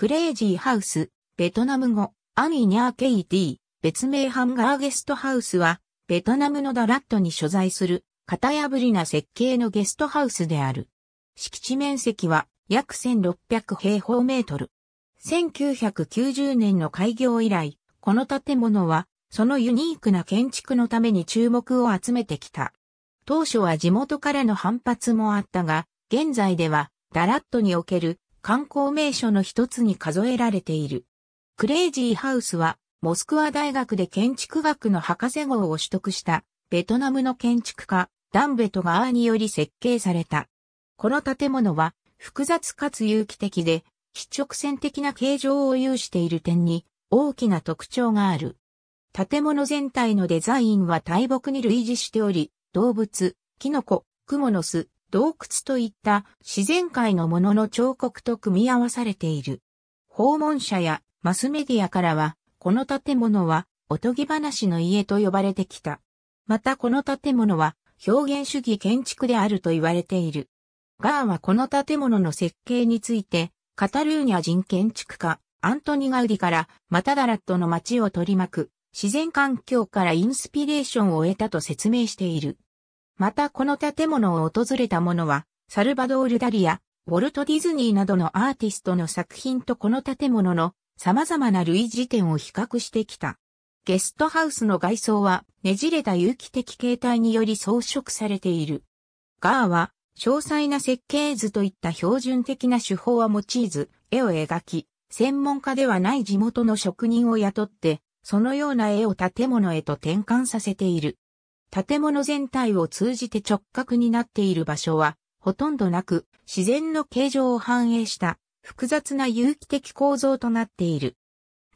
クレイジーハウス、ベトナム語、アニニャーケイティ、別名ハンガーゲストハウスは、ベトナムのダラットに所在する、型破りな設計のゲストハウスである。敷地面積は約1600平方メートル。1990年の開業以来、この建物は、そのユニークな建築のために注目を集めてきた。当初は地元からの反発もあったが、現在では、ダラットにおける観光名所の一つに数えられている。クレイジーハウスは、モスクワ大学で建築学の博士号を取得した、ベトナムの建築家、ダンベトガーにより設計された。この建物は、複雑かつ有機的で、非直線的な形状を有している点に、大きな特徴がある。建物全体のデザインは大木に類似しており、動物、キノコ、クモの巣、洞窟といった自然界のものの彫刻と組み合わされている。訪問者やマスメディアからは、この建物はおとぎ話の家と呼ばれてきた。またこの建物は表現主義建築であると言われている。ガーはこの建物の設計について、カタルーニャ人建築家、アントニ・ガウディからマタダラットの街を取り巻く自然環境からインスピレーションを得たと説明している。またこの建物を訪れた者は、サルバドール・ダリア、ウォルト・ディズニーなどのアーティストの作品とこの建物の様々な類似点を比較してきた。ゲストハウスの外装はねじれた有機的形態により装飾されている。ガーは詳細な設計図といった標準的な手法は用いず、絵を描き、専門家ではない地元の職人を雇って、そのような絵を建物へと転換させている。建物全体を通じて直角になっている場所は、ほとんどなく、自然の形状を反映した複雑な有機的構造となっている。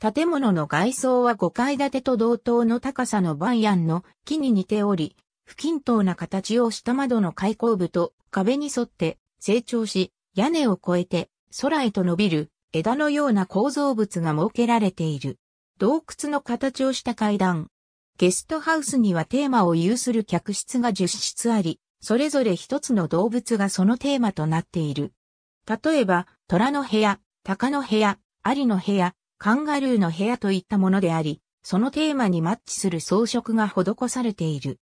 建物の外装は5階建てと同等の高さのバイアンの木に似ており、不均等な形をした窓の開口部と壁に沿って成長し、屋根を越えて空へと伸びる枝のような構造物が設けられている。洞窟の形をした階段、ゲストハウスにはテーマを有する客室が10室あり、それぞれ一つの動物がそのテーマとなっている。例えば、虎の部屋、鷹の部屋、アリの部屋、カンガルーの部屋といったものであり、そのテーマにマッチする装飾が施されている。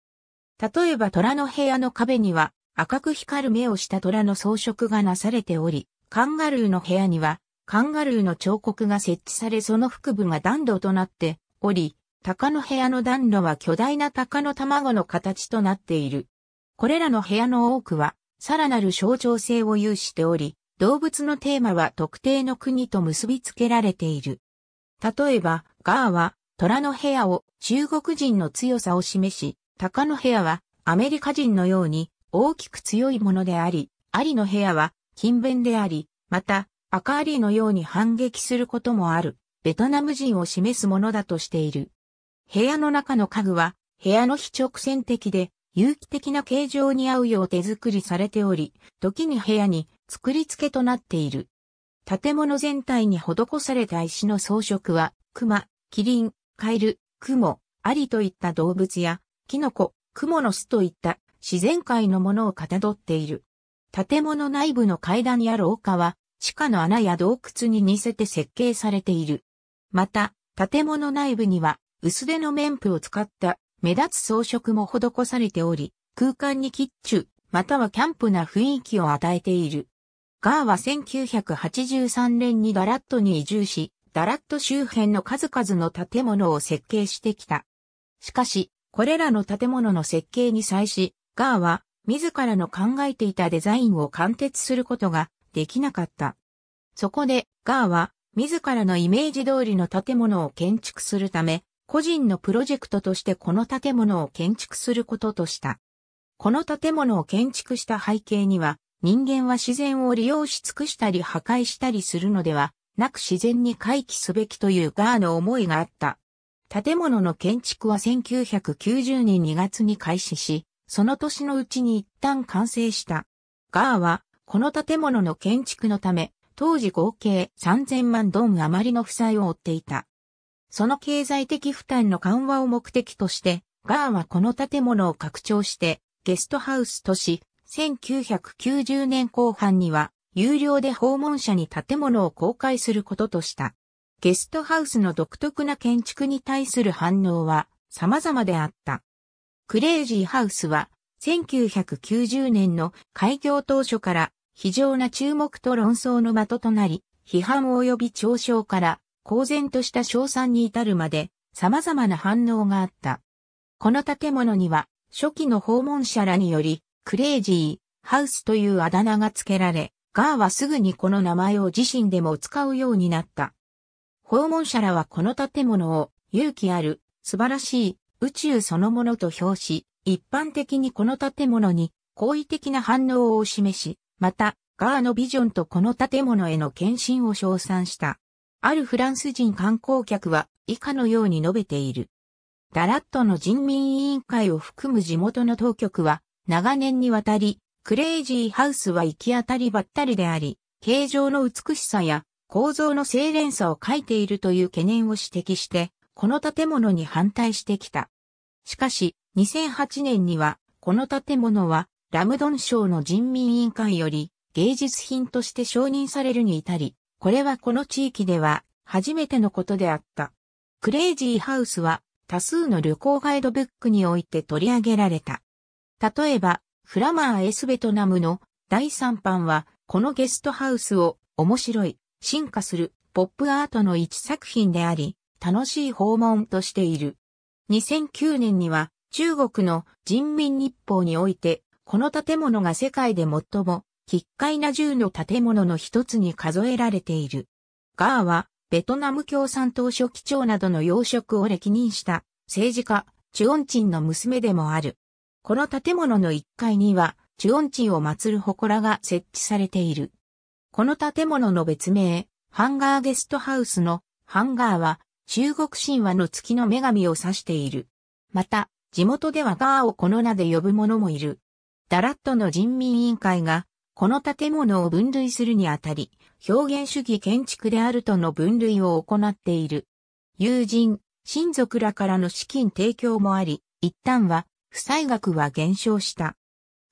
例えば虎の部屋の壁には赤く光る目をした虎の装飾がなされており、カンガルーの部屋にはカンガルーの彫刻が設置されその腹部が暖炉となっており、鷹の部屋の暖炉は巨大な鷹の卵の形となっている。これらの部屋の多くは、さらなる象徴性を有しており、動物のテーマは特定の国と結びつけられている。例えば、ガーは、虎の部屋を中国人の強さを示し、鷹の部屋はアメリカ人のように大きく強いものであり、アリの部屋は勤勉であり、また、赤アリのように反撃することもある、ベトナム人を示すものだとしている。部屋の中の家具は、部屋の非直線的で、有機的な形状に合うよう手作りされており、時に部屋に作り付けとなっている。建物全体に施された石の装飾は、熊、キリン、カエル、クモ、アリといった動物や、キノコ、クモの巣といった自然界のものをかたどっている。建物内部の階段や廊下は、地下の穴や洞窟に似せて設計されている。また、建物内部には、薄手の綿布を使った目立つ装飾も施されており、空間にキッチュ、またはキャンプな雰囲気を与えている。ガーは1983年にダラットに移住し、ダラット周辺の数々の建物を設計してきた。しかし、これらの建物の設計に際し、ガーは自らの考えていたデザインを貫徹することができなかった。そこで、ガーは自らのイメージ通りの建物を建築するため、個人のプロジェクトとしてこの建物を建築することとした。この建物を建築した背景には、人間は自然を利用し尽くしたり破壊したりするのではなく自然に回帰すべきというガーの思いがあった。建物の建築は1990年2月に開始し、その年のうちに一旦完成した。ガーは、この建物の建築のため、当時合計3000万ドン余りの負債を負っていた。その経済的負担の緩和を目的として、ガーはこの建物を拡張して、ゲストハウスとし、1990年後半には、有料で訪問者に建物を公開することとした。ゲストハウスの独特な建築に対する反応は様々であった。クレイジーハウスは1990年の開業当初から非常な注目と論争の的となり、批判及び嘲笑から公然とした賞賛に至るまで様々な反応があった。この建物には初期の訪問者らによりクレイジーハウスというあだ名が付けられ、ガーはすぐにこの名前を自身でも使うようになった。訪問者らはこの建物を勇気ある素晴らしい宇宙そのものと評し、一般的にこの建物に好意的な反応を示し、また、ガーのビジョンとこの建物への献身を称賛した。あるフランス人観光客は以下のように述べている。ダラットの人民委員会を含む地元の当局は長年にわたりクレイジーハウスは行き当たりばったりであり、形状の美しさや構造の精錬さを欠いているという懸念を指摘して、この建物に反対してきた。しかし、2008年には、この建物は、ラムドン省の人民委員会より、芸術品として承認されるに至り、これはこの地域では初めてのことであった。クレイジーハウスは多数の旅行ガイドブックにおいて取り上げられた。例えば、フラマー・エスベトナムの第3版は、このゲストハウスを面白い、進化するポップアートの一作品であり、楽しい訪問としている。2009年には中国の人民日報において、この建物が世界で最も奇怪な銃の建物の一つに数えられている。ガーは、ベトナム共産党書記長などの要職を歴任した政治家、チュオンチンの娘でもある。この建物の1階には、チュオンチンを祀る祠が設置されている。この建物の別名、ハンガーゲストハウスのハンガーは中国神話の月の女神を指している。また、地元ではガーをこの名で呼ぶ者もいる。ダラットの人民委員会がこの建物を分類するにあたり、表現主義建築であるとの分類を行っている。友人、親族らからの資金提供もあり、一旦は、負債額は減少した。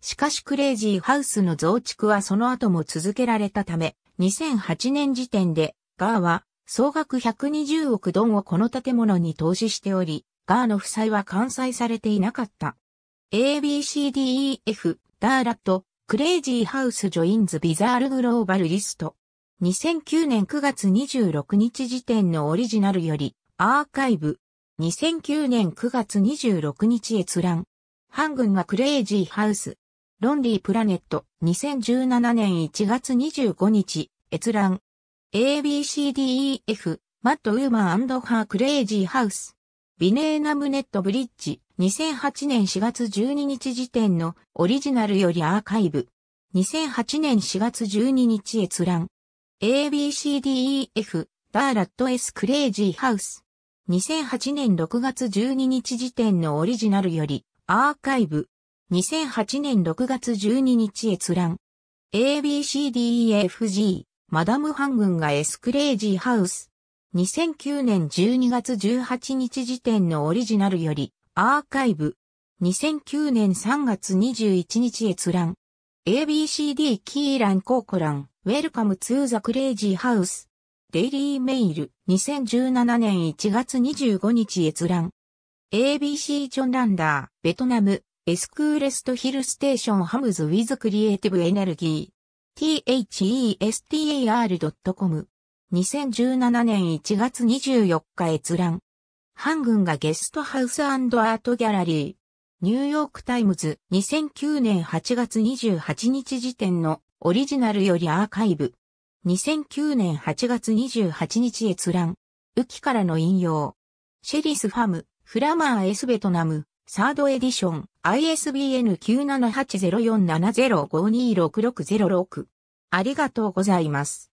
しかしクレイジーハウスの増築はその後も続けられたため、2008年時点で、ガーは総額120億ドンをこの建物に投資しており、ガーの負債は完済されていなかった。ABCDEF、ダーラット、クレイジーハウスジョインズビザールグローバルリスト。2009年9月26日時点のオリジナルより、アーカイブ。2009年9月26日閲覧。ハングンはクレイジーハウス。ロンリープラネット。2017年1月25日、閲覧。ABCDEF、マットウーマンハークレイジーハウス。ビネーナムネットブリッジ、2008年4月12日時点のオリジナルよりアーカイブ。2008年4月12日閲覧。ABCDEF、ダーラット S クレイジーハウス。2008年6月12日時点のオリジナルよりアーカイブ。2008年6月12日閲覧。ABCDEFG、マダムハン軍が S クレイジーハウス。2009年12月18日時点のオリジナルより、アーカイブ。2009年3月21日閲覧。ABCD キーランコーコラン、ウェルカムツーザクレイジーハウス。デイリーメイル、2017年1月25日閲覧。ABC ジョンランダー、ベトナム、エスクーレストヒルステーションハムズウィズクリエイティブエネルギー。t h e s t a r c o m 2017年1月24日閲覧。ハン軍がゲストハウスアートギャラリー。ニューヨークタイムズ2009年8月28日時点のオリジナルよりアーカイブ。2009年8月28日閲覧。雨季からの引用。シェリスファム、フラマーエスベトナム、サードエディション、ISBN 9780470526606。ありがとうございます。